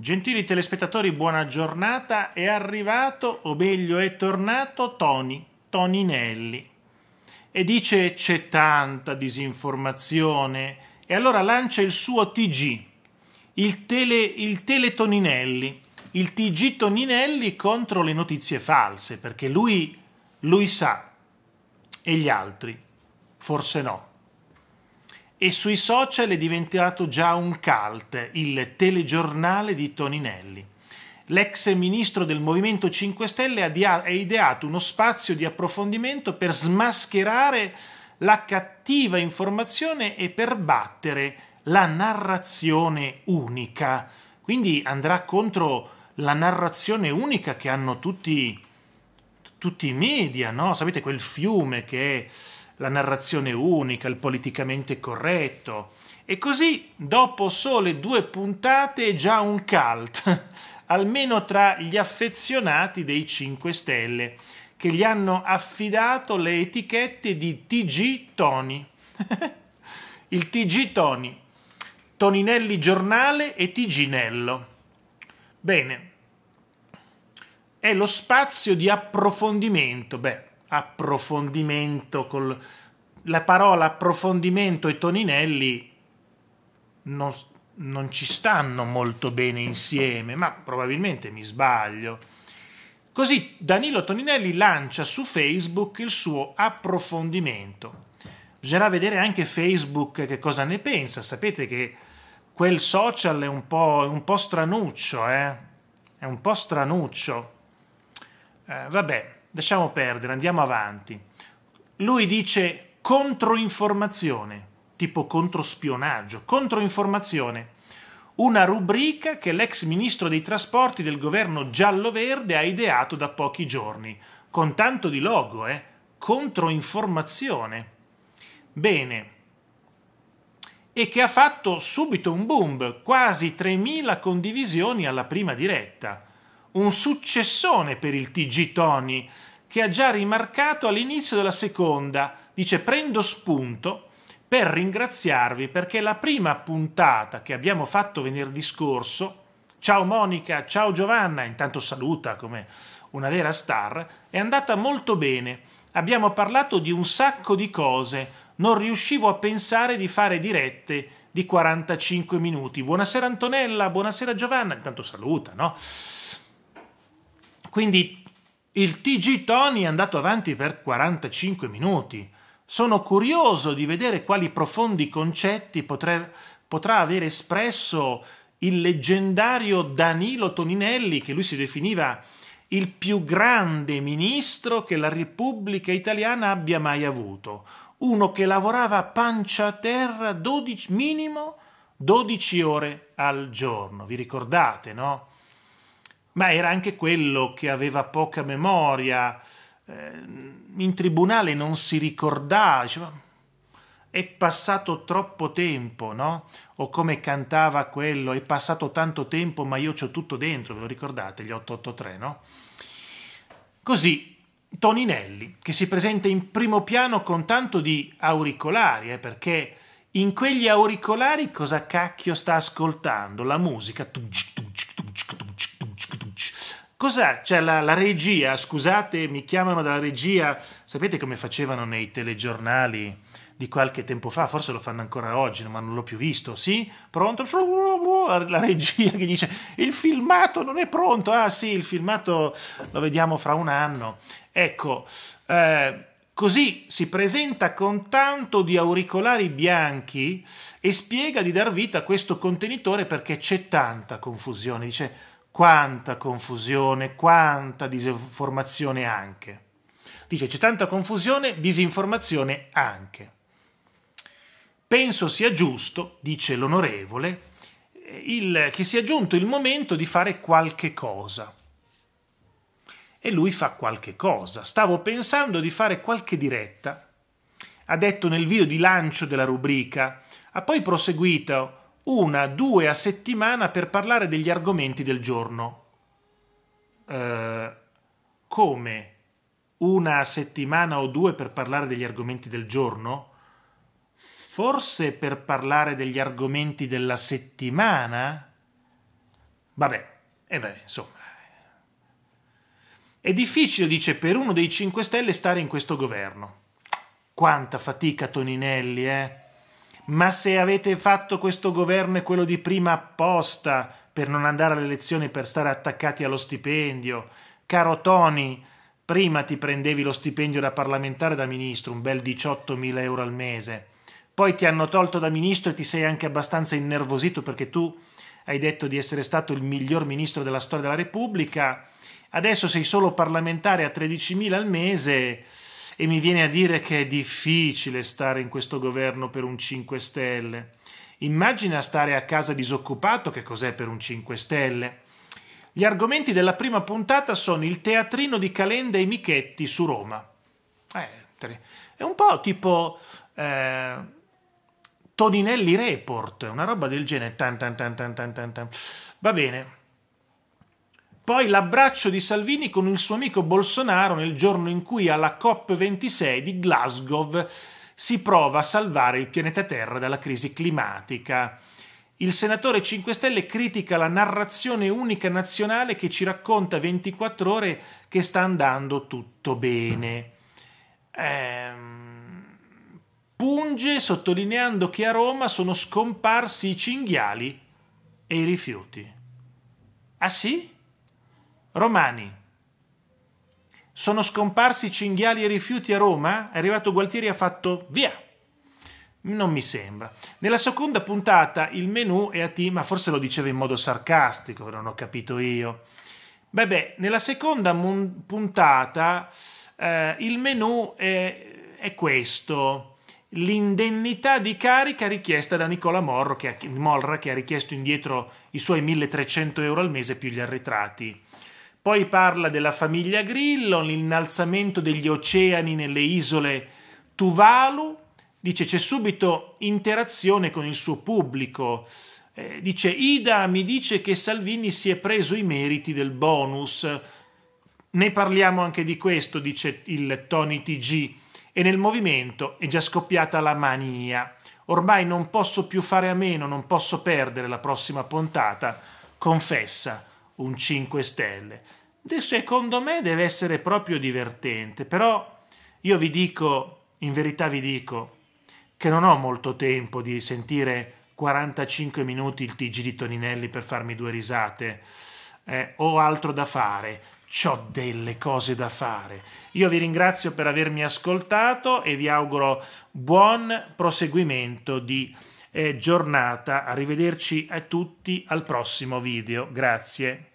Gentili telespettatori, buona giornata. È arrivato, o meglio è tornato, Tony, Tony Nelli. E dice c'è tanta disinformazione. E allora lancia il suo TG, il, tele, il Teletoninelli, il TG Toninelli contro le notizie false, perché lui, lui sa e gli altri forse no e sui social è diventato già un cult, il telegiornale di Toninelli. L'ex ministro del Movimento 5 Stelle ha ideato uno spazio di approfondimento per smascherare la cattiva informazione e per battere la narrazione unica. Quindi andrà contro la narrazione unica che hanno tutti, tutti i media, no? Sapete quel fiume che è la narrazione unica, il politicamente corretto. E così, dopo sole due puntate, è già un cult, almeno tra gli affezionati dei 5 Stelle, che gli hanno affidato le etichette di TG Tony. il TG Tony, Toninelli Giornale e TG Nello. Bene, è lo spazio di approfondimento. Beh, approfondimento, col, la parola approfondimento e Toninelli non, non ci stanno molto bene insieme, ma probabilmente mi sbaglio. Così Danilo Toninelli lancia su Facebook il suo approfondimento. Bisognerà vedere anche Facebook che cosa ne pensa. Sapete che quel social è un po', un po stranuccio, eh? È un po' stranuccio. Eh, vabbè, lasciamo perdere, andiamo avanti. Lui dice controinformazione, tipo controspionaggio, controinformazione, una rubrica che l'ex ministro dei trasporti del governo giallo-verde ha ideato da pochi giorni, con tanto di logo, eh? Controinformazione. Bene. E che ha fatto subito un boom, quasi 3.000 condivisioni alla prima diretta un successone per il TG Tony, che ha già rimarcato all'inizio della seconda. Dice prendo spunto per ringraziarvi perché la prima puntata che abbiamo fatto venerdì scorso, ciao Monica, ciao Giovanna, intanto saluta come una vera star, è andata molto bene. Abbiamo parlato di un sacco di cose, non riuscivo a pensare di fare dirette di 45 minuti. Buonasera Antonella, buonasera Giovanna, intanto saluta, no? Quindi il TG Tony è andato avanti per 45 minuti. Sono curioso di vedere quali profondi concetti potre, potrà aver espresso il leggendario Danilo Toninelli, che lui si definiva il più grande ministro che la Repubblica italiana abbia mai avuto. Uno che lavorava pancia a terra 12, minimo 12 ore al giorno. Vi ricordate, no? ma era anche quello che aveva poca memoria. Eh, in tribunale non si ricordava, diceva, è passato troppo tempo, no? O come cantava quello, è passato tanto tempo, ma io c'ho tutto dentro, ve lo ricordate, gli 883, no? Così Toninelli, che si presenta in primo piano con tanto di auricolari, eh, perché in quegli auricolari cosa cacchio sta ascoltando? La musica. Tugg, Cos'è? Cioè la, la, regia, scusate, mi chiamano dalla regia, sapete come facevano nei telegiornali di qualche tempo fa, forse lo fanno ancora oggi, ma non l'ho più visto, sì? Pronto? La regia che dice il filmato non è pronto, ah sì, il filmato lo vediamo fra un anno. Ecco, eh, Così si presenta con tanto di auricolari bianchi e spiega di dar vita a questo contenitore perché c'è tanta confusione. Dice, quanta confusione, quanta disinformazione anche. Dice c'è tanta confusione, disinformazione anche. Penso sia giusto, dice l'onorevole, eh, il, che sia giunto il momento di fare qualche cosa. E lui fa qualche cosa. Stavo pensando di fare qualche diretta, ha detto nel video di lancio della rubrica, ha poi proseguito una, due a settimana per parlare degli argomenti del giorno. Eh, come? Una settimana o due per parlare degli argomenti del giorno? Forse per parlare degli argomenti della settimana? Vabbè, e beh, insomma. È difficile, dice, per uno dei 5 Stelle stare in questo governo. Quanta fatica, Toninelli, eh? ma se avete fatto questo governo e quello di prima apposta per non andare alle elezioni, per stare attaccati allo stipendio, caro Tony, prima ti prendevi lo stipendio da parlamentare da ministro, un bel 18.000 euro al mese, poi ti hanno tolto da ministro e ti sei anche abbastanza innervosito perché tu hai detto di essere stato il miglior ministro della storia della Repubblica, adesso sei solo parlamentare a 13.000 al mese e mi viene a dire che è difficile stare in questo governo per un 5 Stelle. Immagina stare a casa disoccupato che cos'è per un 5 Stelle. Gli argomenti della prima puntata sono il teatrino di Calenda e Michetti su Roma. Eh, è un po' tipo eh, Toninelli Report, una roba del genere. Tan, tan, tan, Va bene. Poi l'abbraccio di Salvini con il suo amico Bolsonaro nel giorno in cui alla COP26 di Glasgow si prova a salvare il pianeta Terra dalla crisi climatica. Il senatore 5 Stelle critica la narrazione unica nazionale che ci racconta 24 ore che sta andando tutto bene. Ehm, punge sottolineando che a Roma sono scomparsi i cinghiali e i rifiuti. Ah sì? Romani. Sono scomparsi cinghiali e rifiuti a Roma? È arrivato Gualtieri e ha fatto via. Non mi sembra. Nella seconda puntata il menù è a T, ma forse lo diceva in modo sarcastico, non ho capito io. Beh, beh, nella seconda puntata eh, il menù è, è questo. L'indennità di carica richiesta da Nicola Morro, che ha, Morra, che ha richiesto indietro i suoi 1300 euro al mese più gli arretrati. Poi parla della famiglia Grillo, l'innalzamento degli oceani nelle isole Tuvalu, dice c'è subito interazione con il suo pubblico. Eh, dice Ida mi dice che Salvini si è preso i meriti del bonus. Ne parliamo anche di questo, dice il Tony TG. E nel movimento è già scoppiata la mania. Ormai non posso più fare a meno, non posso perdere la prossima puntata. Confessa un 5 stelle. Secondo me deve essere proprio divertente, però io vi dico, in verità vi dico, che non ho molto tempo di sentire 45 minuti il TG di Toninelli per farmi due risate. Eh, ho altro da fare, ho delle cose da fare. Io vi ringrazio per avermi ascoltato e vi auguro buon proseguimento di eh, giornata. Arrivederci a tutti al prossimo video. Grazie.